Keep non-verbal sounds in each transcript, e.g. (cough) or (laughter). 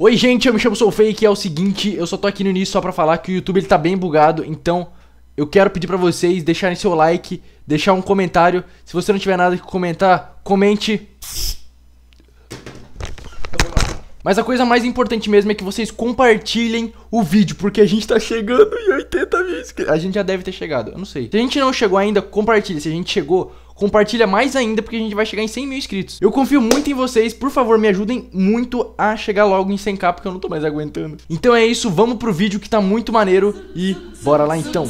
Oi gente, eu me chamo Soulfake e é o seguinte, eu só tô aqui no início só pra falar que o YouTube ele tá bem bugado, então eu quero pedir pra vocês deixarem seu like, deixar um comentário, se você não tiver nada que comentar, comente. Mas a coisa mais importante mesmo é que vocês compartilhem o vídeo, porque a gente tá chegando em 80 mil inscritos. A gente já deve ter chegado, eu não sei. Se a gente não chegou ainda, compartilha, se a gente chegou, compartilha mais ainda, porque a gente vai chegar em 100 mil inscritos. Eu confio muito em vocês, por favor, me ajudem muito a chegar logo em 100k, porque eu não tô mais aguentando. Então é isso, vamos pro vídeo que tá muito maneiro e bora lá então.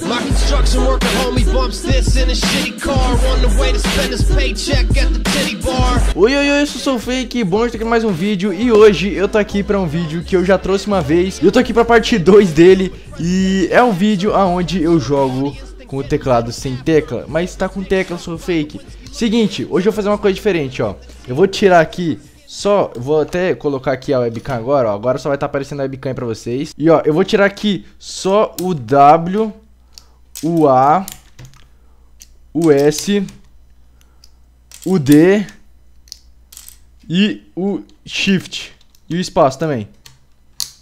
Oi, oi, oi, eu sou o Fake, bom estar tá aqui mais um vídeo e hoje eu tô aqui pra um vídeo que eu já trouxe uma vez. Eu tô aqui pra parte 2 dele e é um vídeo aonde eu jogo com o teclado sem tecla, mas tá com tecla, sou fake. Seguinte, hoje eu vou fazer uma coisa diferente, ó. Eu vou tirar aqui só, vou até colocar aqui a webcam agora, ó. Agora só vai estar tá aparecendo a webcam pra vocês. E ó, eu vou tirar aqui só o W, o A, o S, o D e o Shift. E o espaço também.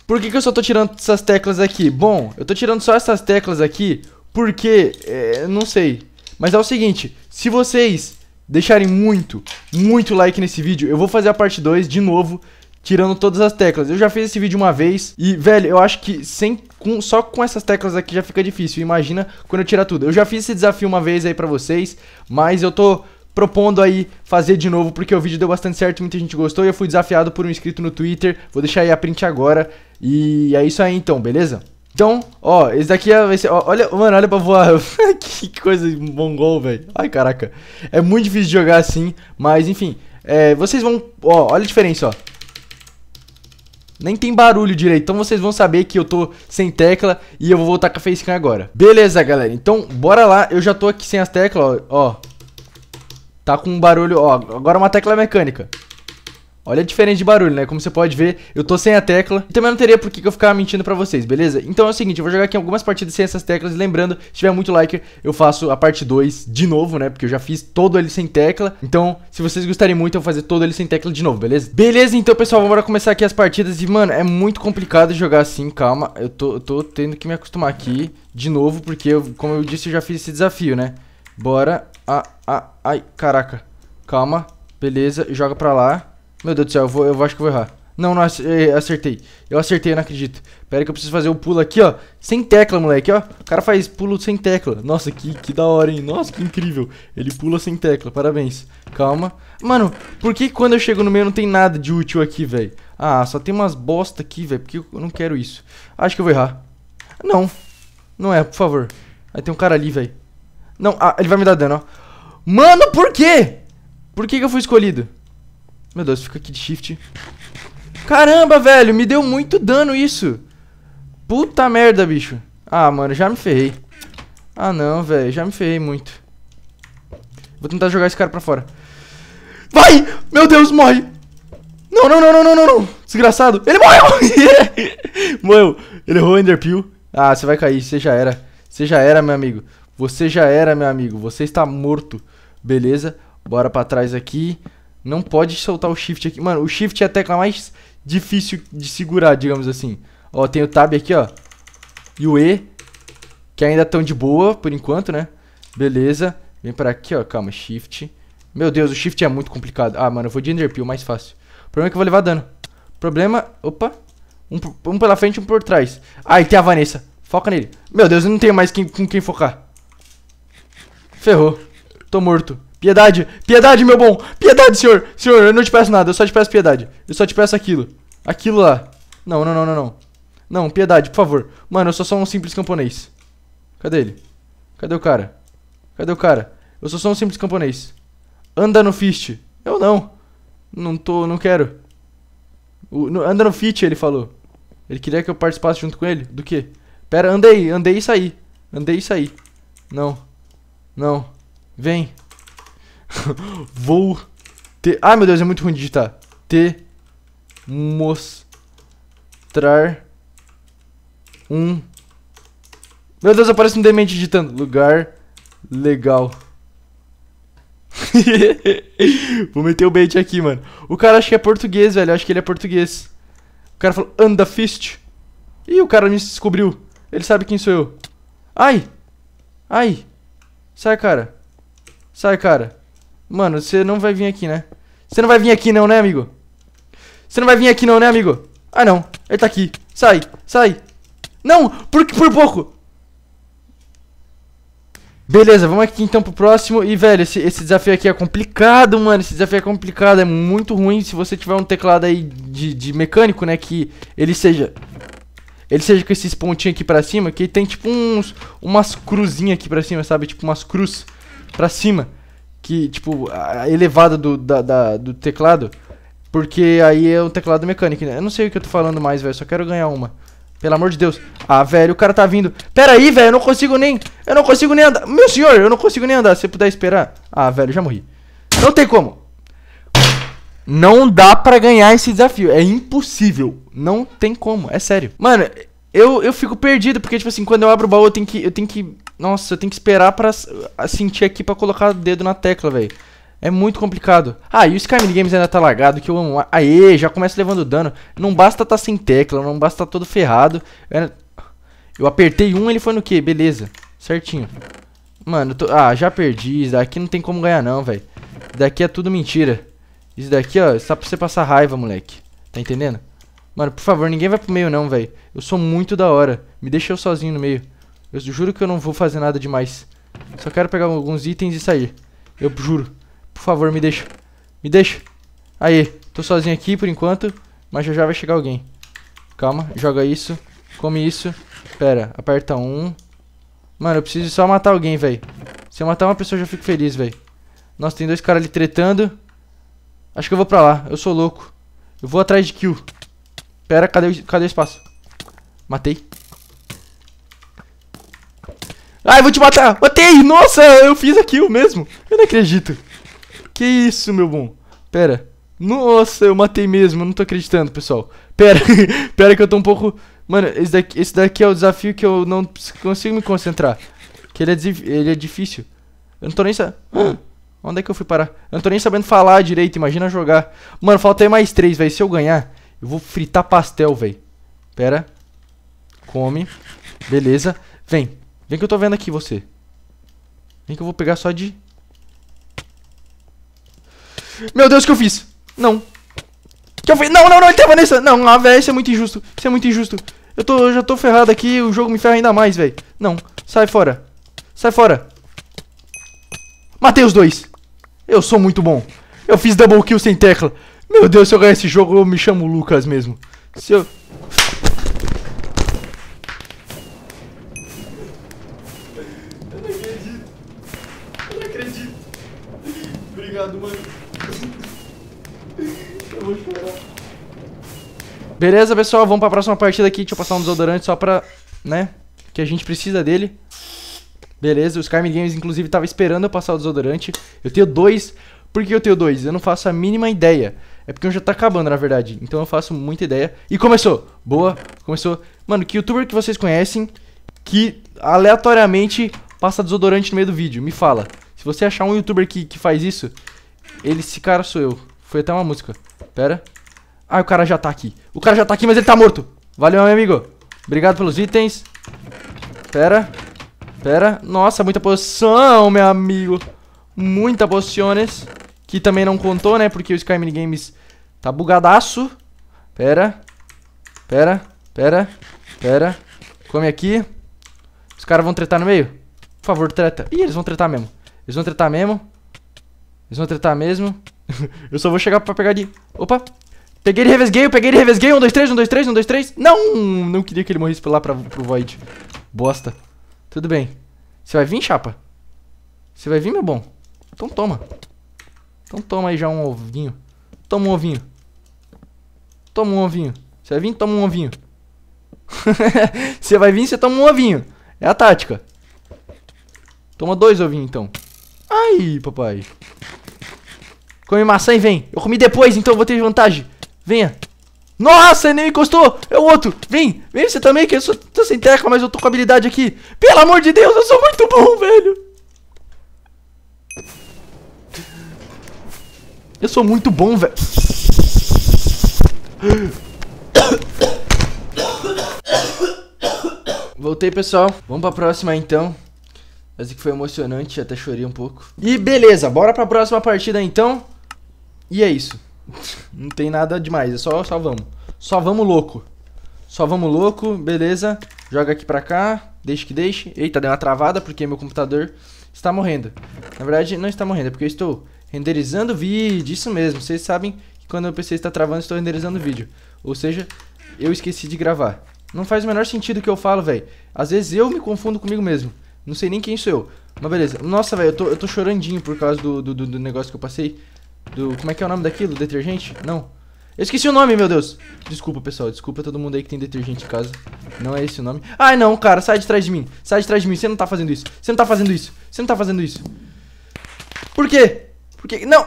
Por que, que eu só tô tirando essas teclas aqui? Bom, eu tô tirando só essas teclas aqui porque, é, não sei. Mas é o seguinte, se vocês deixarem muito, muito like nesse vídeo, eu vou fazer a parte 2 de novo, tirando todas as teclas. Eu já fiz esse vídeo uma vez e, velho, eu acho que sem, com, só com essas teclas aqui já fica difícil. Imagina quando eu tirar tudo. Eu já fiz esse desafio uma vez aí pra vocês, mas eu tô propondo aí fazer de novo, porque o vídeo deu bastante certo, muita gente gostou e eu fui desafiado por um inscrito no Twitter. Vou deixar aí a print agora. E é isso aí então, beleza? Então, ó, esse daqui vai é, ser. Ó, olha, mano, olha pra voar. (laughs) que coisa mongol, velho. Ai, caraca. É muito difícil de jogar assim, mas enfim. É, vocês vão. Ó, olha a diferença, ó. Nem tem barulho direito, então vocês vão saber que eu tô sem tecla e eu vou voltar com a facecam agora. Beleza, galera, então bora lá, eu já tô aqui sem as teclas, ó, ó. Tá com um barulho, ó, agora uma tecla mecânica. Olha a diferença de barulho, né? Como você pode ver, eu tô sem a tecla. E também não teria por que eu ficar mentindo pra vocês, beleza? Então é o seguinte, eu vou jogar aqui algumas partidas sem essas teclas. E lembrando, se tiver muito like, eu faço a parte 2 de novo, né? Porque eu já fiz todo ele sem tecla. Então, se vocês gostarem muito, eu vou fazer todo ele sem tecla de novo, beleza? Beleza, então, pessoal, vamos começar aqui as partidas. E, mano, é muito complicado jogar assim, calma. Eu tô, eu tô tendo que me acostumar aqui de novo, porque, eu, como eu disse, eu já fiz esse desafio, né? Bora. Ah, ah, ai, caraca. Calma. Beleza, joga pra lá. Meu Deus do céu, eu, vou, eu acho que eu vou errar. Não, não, eh, acertei. Eu acertei, eu não acredito. Pera que eu preciso fazer o um pulo aqui, ó. Sem tecla, moleque, ó. O cara faz pulo sem tecla. Nossa, que, que da hora, hein? Nossa, que incrível. Ele pula sem tecla, parabéns. Calma. Mano, por que quando eu chego no meio não tem nada de útil aqui, velho? Ah, só tem umas bosta aqui, velho, porque eu não quero isso. Acho que eu vou errar. Não. Não é, por favor. Aí tem um cara ali, velho. Não, ah, ele vai me dar dano, ó. Mano, por quê? Por que que eu fui escolhido? Meu Deus, fica aqui de shift. Caramba, velho, me deu muito dano isso. Puta merda, bicho. Ah, mano, já me ferrei. Ah, não, velho, já me ferrei muito. Vou tentar jogar esse cara pra fora. Vai! Meu Deus, morre! Não, não, não, não, não, não, não. Desgraçado. Ele morreu! (laughs) morreu. Ele errou o Enderpeel. Ah, você vai cair, você já era. Você já era, meu amigo. Você já era, meu amigo. Você está morto. Beleza? Bora pra trás aqui. Não pode soltar o shift aqui. Mano, o shift é a tecla mais difícil de segurar, digamos assim. Ó, tem o tab aqui, ó. E o E, que ainda estão de boa, por enquanto, né? Beleza. Vem pra aqui, ó. Calma, shift. Meu Deus, o shift é muito complicado. Ah, mano, eu vou de enderpeel, mais fácil. O problema é que eu vou levar dano. Problema... Opa. Um, um pela frente, um por trás. Ah, e tem a Vanessa. Foca nele. Meu Deus, eu não tenho mais quem, com quem focar. Ferrou. Tô morto. Piedade, piedade, meu bom. Piedade, senhor. Senhor, eu não te peço nada, eu só te peço piedade. Eu só te peço aquilo. Aquilo lá. Não, não, não, não, não. Não, piedade, por favor. Mano, eu sou só um simples camponês. Cadê ele? Cadê o cara? Cadê o cara? Eu sou só um simples camponês. Anda no fist. Eu não. Não tô, não quero. O, no, anda no fist, ele falou. Ele queria que eu participasse junto com ele? Do que? Pera, andei, andei e saí. Andei e saí. Não. Não. Vem. Vou te... Ai, meu Deus, é muito ruim digitar. Te mostrar um... Meu Deus, aparece um demente digitando. Lugar legal. (laughs) Vou meter o bait aqui, mano. O cara acho que é português, velho. acho que ele é português. O cara falou, anda fist. Ih, o cara me descobriu. Ele sabe quem sou eu. Ai! Ai! Sai, cara. Sai, cara. Mano, você não vai vir aqui, né? Você não vai vir aqui não, né, amigo? Você não vai vir aqui não, né, amigo? Ah, não. Ele tá aqui. Sai, sai. Não, por, por pouco. Beleza, vamos aqui então pro próximo. E, velho, esse, esse, desafio aqui é complicado, mano. Esse desafio é complicado, é muito ruim. Se você tiver um teclado aí de, de mecânico, né, que ele seja... Ele seja com esses pontinhos aqui pra cima, que tem tipo uns... Umas cruzinhas aqui pra cima, sabe? Tipo umas cruz pra cima que, tipo, elevada do, da, da, do teclado. Porque aí é um teclado mecânico, né? Eu não sei o que eu tô falando mais, velho. Só quero ganhar uma. Pelo amor de Deus. Ah, velho, o cara tá vindo. Pera aí, velho, eu não consigo nem. Eu não consigo nem andar. Meu senhor, eu não consigo nem andar. Se você puder esperar. Ah, velho, já morri. Não tem como. Não dá para ganhar esse desafio. É impossível. Não tem como. É sério. Mano, eu, eu fico perdido. Porque, tipo assim, quando eu abro o baú, eu tenho que. Eu tenho que nossa, eu tenho que esperar pra sentir aqui pra colocar o dedo na tecla, velho. É muito complicado. Ah, e o Skyrim Games ainda tá lagado, que eu amo. Aê, já começa levando dano. Não basta tá sem tecla, não basta tá todo ferrado. É, eu apertei um, ele foi no quê? Beleza. Certinho. Mano, tô... ah, já perdi. Isso daqui não tem como ganhar não, velho. Daqui é tudo mentira. Isso daqui, ó, é só pra você passar raiva, moleque. Tá entendendo? Mano, por favor, ninguém vai pro meio não, velho. Eu sou muito da hora. Me deixa eu sozinho no meio. Eu juro que eu não vou fazer nada demais. Só quero pegar alguns itens e sair. Eu juro. Por favor, me deixa. Me deixa. Aí, tô sozinho aqui por enquanto, mas já já vai chegar alguém. Calma, joga isso. Come isso. Pera, aperta um. Mano, eu preciso só matar alguém, velho. Se eu matar uma pessoa, eu já fico feliz, velho. Nossa, tem dois caras ali tretando. Acho que eu vou pra lá. Eu sou louco. Eu vou atrás de kill. Pera, cadê, cadê o espaço? Matei. Ai, vou te matar. Matei! Nossa, eu fiz aquilo mesmo. Eu não acredito. Que isso, meu bom. Pera. Nossa, eu matei mesmo. Eu não tô acreditando, pessoal. Pera. (laughs) Pera que eu tô um pouco... Mano, esse daqui, esse daqui é o desafio que eu não consigo me concentrar. Que ele é, ele é difícil. Eu não tô nem sabendo... Ah, (gasps) onde é que eu fui parar? Eu não tô nem sabendo falar direito. Imagina jogar. Mano, falta aí mais três, velho. Se eu ganhar, eu vou fritar pastel, velho. Pera. Come. Beleza. Vem. Vem que eu tô vendo aqui você. Vem que eu vou pegar só de... Meu Deus, o que eu fiz? Não. Que eu fiz? Não, não, não, ele tem a Vanessa. Não, ah, velho, isso é muito injusto. Isso é muito injusto. Eu, tô, eu já tô ferrado aqui, o jogo me ferra ainda mais, velho. Não, sai fora. Sai fora. Matei os dois. Eu sou muito bom. Eu fiz double kill sem tecla. Meu Deus, se eu ganhar esse jogo, eu me chamo Lucas mesmo. Se eu... Obrigado, mano. Eu vou chorar. Beleza, pessoal, vamos pra próxima partida aqui. Deixa eu passar um desodorante só pra, né, que a gente precisa dele. Beleza, os Carmen Games, inclusive, tava esperando eu passar o desodorante. Eu tenho dois. Por que eu tenho dois? Eu não faço a mínima ideia. É porque eu já tá acabando, na verdade. Então eu faço muita ideia. E começou! Boa, começou. Mano, que youtuber que vocês conhecem que aleatoriamente passa desodorante no meio do vídeo? Me fala. Se você achar um youtuber que, que faz isso, ele, esse cara sou eu. Foi até uma música. Pera. Ah, o cara já tá aqui. O cara já tá aqui, mas ele tá morto. Valeu, meu amigo. Obrigado pelos itens. Pera. Pera. Nossa, muita poção, meu amigo. Muita pociones. Que também não contou, né? Porque o Sky Minigames tá bugadaço. Pera. Pera. Pera. Pera. Come aqui. Os caras vão tretar no meio? Por favor, treta. Ih, eles vão tretar mesmo. Eles vão tretar mesmo? Eles vão tretar mesmo? (laughs) eu só vou chegar pra pegar de... Opa! Peguei ele, revesguei, peguei ele, revesguei. Um, dois, três, um, dois, três, um, dois, três. Não! Não queria que ele morresse por lá pra, pro Void. Bosta. Tudo bem. Você vai vir, chapa? Você vai vir, meu bom? Então toma. Então toma aí já um ovinho. Toma um ovinho. Toma um ovinho. Você vai vir? Toma um ovinho. (laughs) você vai vir, você toma um ovinho. É a tática. Toma dois ovinhos, então. Ai, papai. Come maçã e vem. Eu comi depois, então vou ter vantagem. Venha. Nossa, ele nem encostou. É o outro. Vem, vem você também, que eu sou, tô sem tecla, mas eu tô com habilidade aqui. Pelo amor de Deus, eu sou muito bom, velho. Eu sou muito bom, velho. (coughs) Voltei, pessoal. Vamos pra próxima, então. Mas que foi emocionante, até chorei um pouco. E beleza, bora pra próxima partida então. E é isso. (laughs) Não tem nada demais, é só, só vamos. Só vamos louco. Só vamos louco, beleza. Joga aqui pra cá, deixa que deixe. Eita, deu uma travada porque meu computador está morrendo. Na verdade, não está morrendo, é porque eu estou renderizando o vídeo. Isso mesmo, vocês sabem que quando o PC está travando, estou renderizando o vídeo. Ou seja, eu esqueci de gravar. Não faz o menor sentido o que eu falo, velho. Às vezes eu me confundo comigo mesmo. Não sei nem quem sou eu. Mas beleza. Nossa, velho, eu tô, eu tô chorandinho por causa do, do, do, negócio que eu passei. Do, como é que é o nome daquilo? Detergente? Não. Eu esqueci o nome, meu Deus. Desculpa, pessoal. Desculpa todo mundo aí que tem detergente em casa. Não é esse o nome. Ai, não, cara. Sai de trás de mim. Sai de trás de mim. Você não tá fazendo isso. Você não tá fazendo isso. Você não tá fazendo isso. Por quê? Por quê? Não.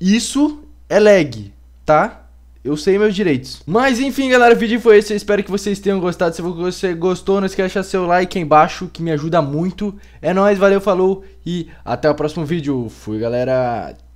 Isso é lag, tá? Eu sei meus direitos. Mas enfim, galera, o vídeo foi esse. Eu espero que vocês tenham gostado. Se você gostou, não esquece de deixar seu like aí embaixo, que me ajuda muito. É nóis, valeu, falou e até o próximo vídeo. Fui, galera.